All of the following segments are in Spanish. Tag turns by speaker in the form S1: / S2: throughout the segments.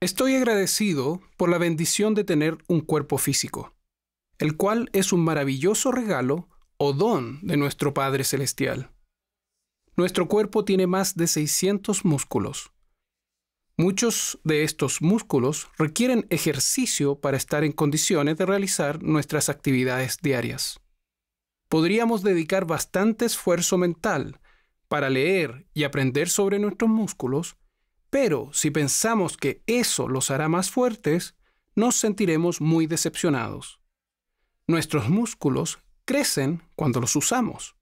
S1: Estoy agradecido por la bendición de tener un cuerpo físico, el cual es un maravilloso regalo o don de nuestro Padre Celestial. Nuestro cuerpo tiene más de 600 músculos. Muchos de estos músculos requieren ejercicio para estar en condiciones de realizar nuestras actividades diarias. Podríamos dedicar bastante esfuerzo mental para leer y aprender sobre nuestros músculos pero si pensamos que eso los hará más fuertes, nos sentiremos muy decepcionados. Nuestros músculos crecen cuando los usamos.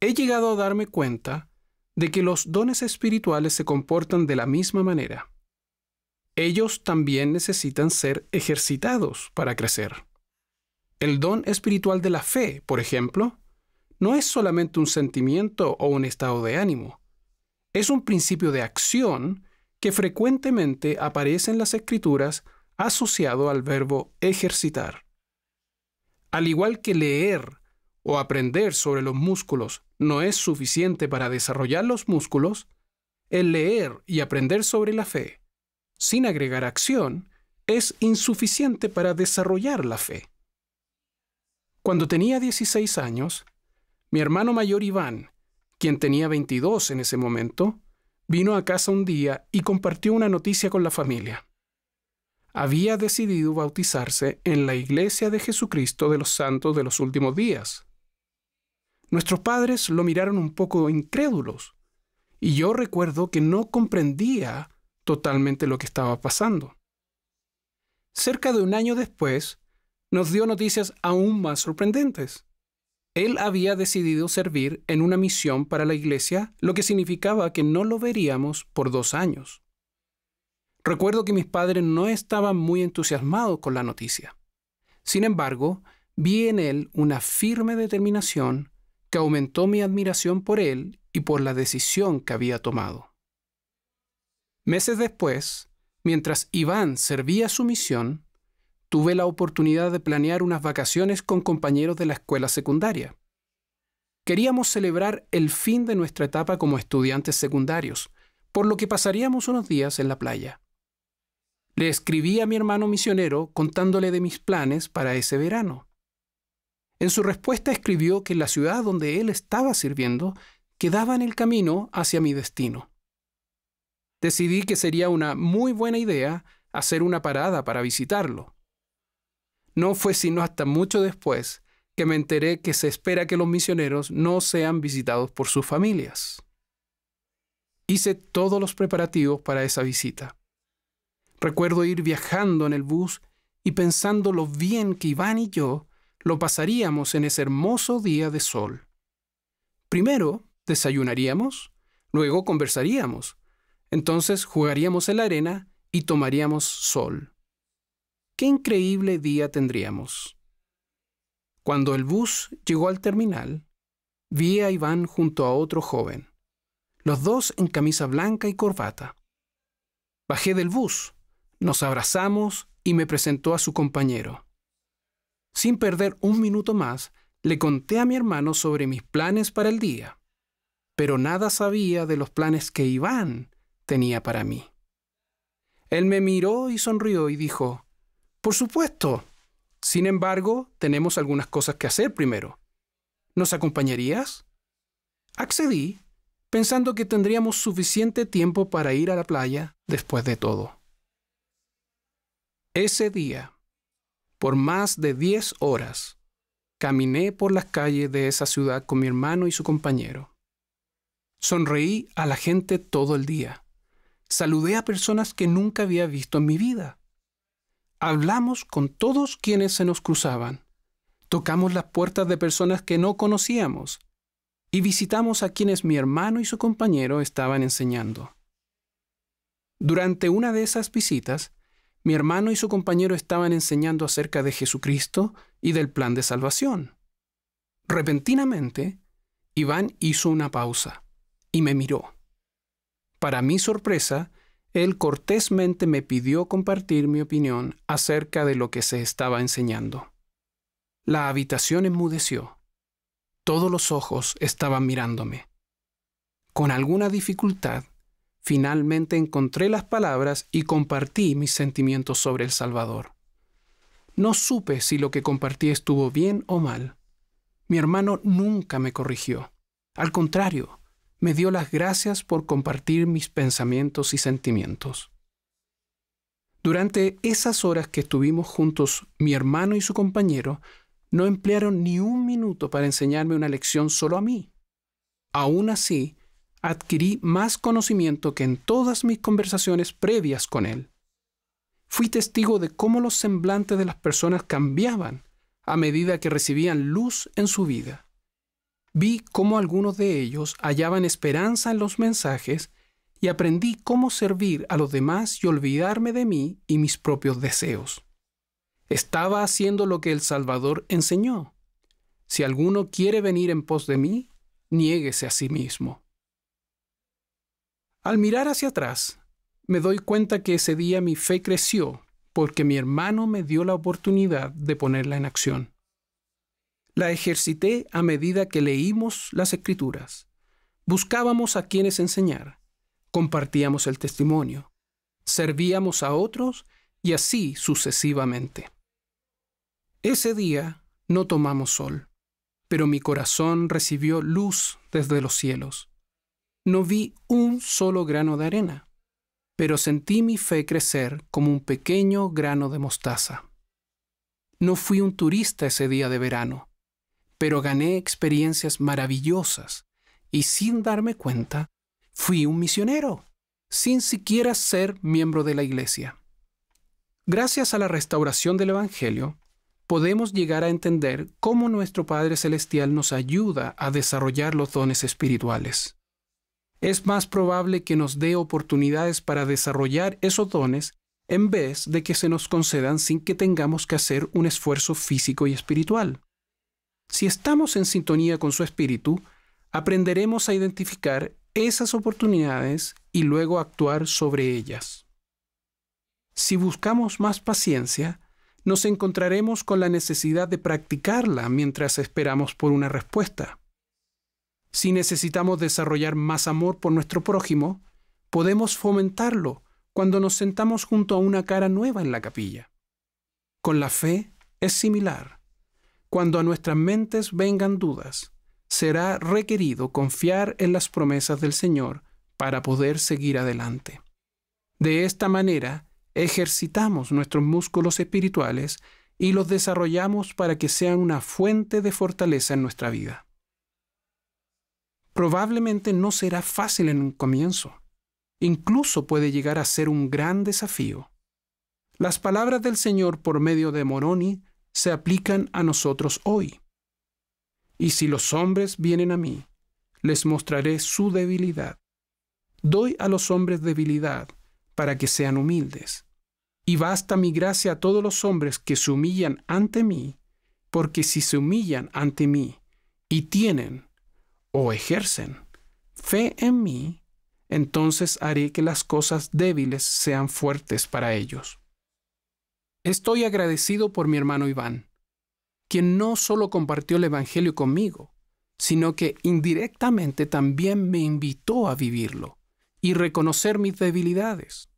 S1: He llegado a darme cuenta de que los dones espirituales se comportan de la misma manera. Ellos también necesitan ser ejercitados para crecer. El don espiritual de la fe, por ejemplo, no es solamente un sentimiento o un estado de ánimo, es un principio de acción que frecuentemente aparece en las escrituras asociado al verbo ejercitar. Al igual que leer o aprender sobre los músculos no es suficiente para desarrollar los músculos, el leer y aprender sobre la fe, sin agregar acción, es insuficiente para desarrollar la fe. Cuando tenía 16 años, mi hermano mayor Iván quien tenía 22 en ese momento, vino a casa un día y compartió una noticia con la familia. Había decidido bautizarse en la Iglesia de Jesucristo de los Santos de los Últimos Días. Nuestros padres lo miraron un poco incrédulos, y yo recuerdo que no comprendía totalmente lo que estaba pasando. Cerca de un año después, nos dio noticias aún más sorprendentes él había decidido servir en una misión para la iglesia, lo que significaba que no lo veríamos por dos años. Recuerdo que mis padres no estaban muy entusiasmados con la noticia. Sin embargo, vi en él una firme determinación que aumentó mi admiración por él y por la decisión que había tomado. Meses después, mientras Iván servía su misión, tuve la oportunidad de planear unas vacaciones con compañeros de la escuela secundaria. Queríamos celebrar el fin de nuestra etapa como estudiantes secundarios, por lo que pasaríamos unos días en la playa. Le escribí a mi hermano misionero contándole de mis planes para ese verano. En su respuesta escribió que la ciudad donde él estaba sirviendo quedaba en el camino hacia mi destino. Decidí que sería una muy buena idea hacer una parada para visitarlo. No fue sino hasta mucho después que me enteré que se espera que los misioneros no sean visitados por sus familias. Hice todos los preparativos para esa visita. Recuerdo ir viajando en el bus y pensando lo bien que Iván y yo lo pasaríamos en ese hermoso día de sol. Primero desayunaríamos, luego conversaríamos, entonces jugaríamos en la arena y tomaríamos sol qué increíble día tendríamos. Cuando el bus llegó al terminal, vi a Iván junto a otro joven, los dos en camisa blanca y corbata. Bajé del bus, nos abrazamos y me presentó a su compañero. Sin perder un minuto más, le conté a mi hermano sobre mis planes para el día, pero nada sabía de los planes que Iván tenía para mí. Él me miró y sonrió y dijo, por supuesto. Sin embargo, tenemos algunas cosas que hacer primero. ¿Nos acompañarías? Accedí, pensando que tendríamos suficiente tiempo para ir a la playa después de todo. Ese día, por más de 10 horas, caminé por las calles de esa ciudad con mi hermano y su compañero. Sonreí a la gente todo el día. Saludé a personas que nunca había visto en mi vida. Hablamos con todos quienes se nos cruzaban. Tocamos las puertas de personas que no conocíamos y visitamos a quienes mi hermano y su compañero estaban enseñando. Durante una de esas visitas, mi hermano y su compañero estaban enseñando acerca de Jesucristo y del plan de salvación. Repentinamente, Iván hizo una pausa y me miró. Para mi sorpresa, él cortésmente me pidió compartir mi opinión acerca de lo que se estaba enseñando. La habitación enmudeció. Todos los ojos estaban mirándome. Con alguna dificultad, finalmente encontré las palabras y compartí mis sentimientos sobre el Salvador. No supe si lo que compartí estuvo bien o mal. Mi hermano nunca me corrigió. Al contrario, me dio las gracias por compartir mis pensamientos y sentimientos. Durante esas horas que estuvimos juntos, mi hermano y su compañero no emplearon ni un minuto para enseñarme una lección solo a mí. Aún así, adquirí más conocimiento que en todas mis conversaciones previas con él. Fui testigo de cómo los semblantes de las personas cambiaban a medida que recibían luz en su vida. Vi cómo algunos de ellos hallaban esperanza en los mensajes y aprendí cómo servir a los demás y olvidarme de mí y mis propios deseos. Estaba haciendo lo que el Salvador enseñó. Si alguno quiere venir en pos de mí, niéguese a sí mismo. Al mirar hacia atrás, me doy cuenta que ese día mi fe creció porque mi hermano me dio la oportunidad de ponerla en acción. La ejercité a medida que leímos las escrituras. Buscábamos a quienes enseñar. Compartíamos el testimonio. Servíamos a otros y así sucesivamente. Ese día no tomamos sol, pero mi corazón recibió luz desde los cielos. No vi un solo grano de arena, pero sentí mi fe crecer como un pequeño grano de mostaza. No fui un turista ese día de verano, pero gané experiencias maravillosas y sin darme cuenta, fui un misionero, sin siquiera ser miembro de la iglesia. Gracias a la restauración del Evangelio, podemos llegar a entender cómo nuestro Padre Celestial nos ayuda a desarrollar los dones espirituales. Es más probable que nos dé oportunidades para desarrollar esos dones en vez de que se nos concedan sin que tengamos que hacer un esfuerzo físico y espiritual. Si estamos en sintonía con su espíritu, aprenderemos a identificar esas oportunidades y luego actuar sobre ellas. Si buscamos más paciencia, nos encontraremos con la necesidad de practicarla mientras esperamos por una respuesta. Si necesitamos desarrollar más amor por nuestro prójimo, podemos fomentarlo cuando nos sentamos junto a una cara nueva en la capilla. Con la fe es similar. Cuando a nuestras mentes vengan dudas, será requerido confiar en las promesas del Señor para poder seguir adelante. De esta manera, ejercitamos nuestros músculos espirituales y los desarrollamos para que sean una fuente de fortaleza en nuestra vida. Probablemente no será fácil en un comienzo. Incluso puede llegar a ser un gran desafío. Las palabras del Señor por medio de Moroni se aplican a nosotros hoy. Y si los hombres vienen a mí, les mostraré su debilidad. Doy a los hombres debilidad para que sean humildes. Y basta mi gracia a todos los hombres que se humillan ante mí, porque si se humillan ante mí y tienen o ejercen fe en mí, entonces haré que las cosas débiles sean fuertes para ellos. Estoy agradecido por mi hermano Iván, quien no solo compartió el Evangelio conmigo, sino que indirectamente también me invitó a vivirlo y reconocer mis debilidades.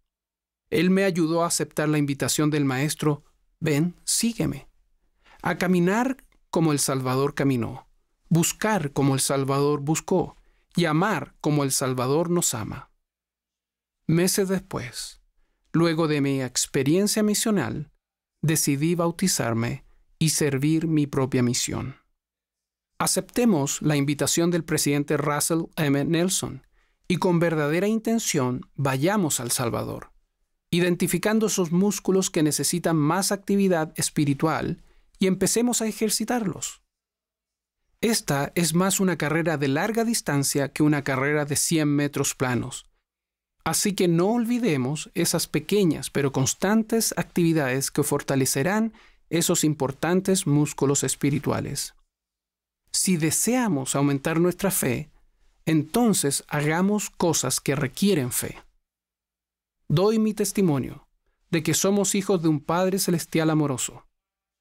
S1: Él me ayudó a aceptar la invitación del Maestro, ven, sígueme, a caminar como el Salvador caminó, buscar como el Salvador buscó y amar como el Salvador nos ama. Meses después, luego de mi experiencia misional, decidí bautizarme y servir mi propia misión. Aceptemos la invitación del presidente Russell M. Nelson y con verdadera intención vayamos al Salvador, identificando esos músculos que necesitan más actividad espiritual y empecemos a ejercitarlos. Esta es más una carrera de larga distancia que una carrera de 100 metros planos, Así que no olvidemos esas pequeñas pero constantes actividades que fortalecerán esos importantes músculos espirituales. Si deseamos aumentar nuestra fe, entonces hagamos cosas que requieren fe. Doy mi testimonio de que somos hijos de un Padre Celestial amoroso.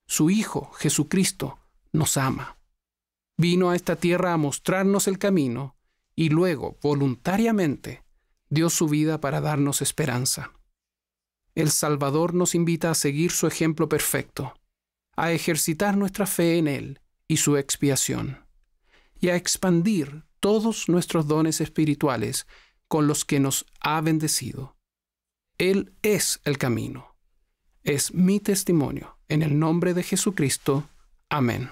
S1: Su Hijo, Jesucristo, nos ama. Vino a esta tierra a mostrarnos el camino y luego, voluntariamente, dio su vida para darnos esperanza. El Salvador nos invita a seguir su ejemplo perfecto, a ejercitar nuestra fe en Él y su expiación, y a expandir todos nuestros dones espirituales con los que nos ha bendecido. Él es el camino. Es mi testimonio. En el nombre de Jesucristo. Amén.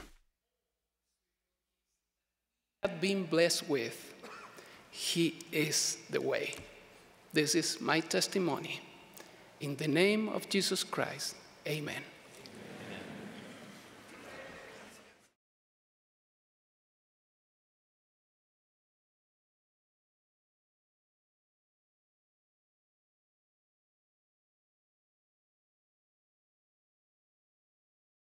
S1: He is the way. This is my testimony. In the name of Jesus Christ, amen.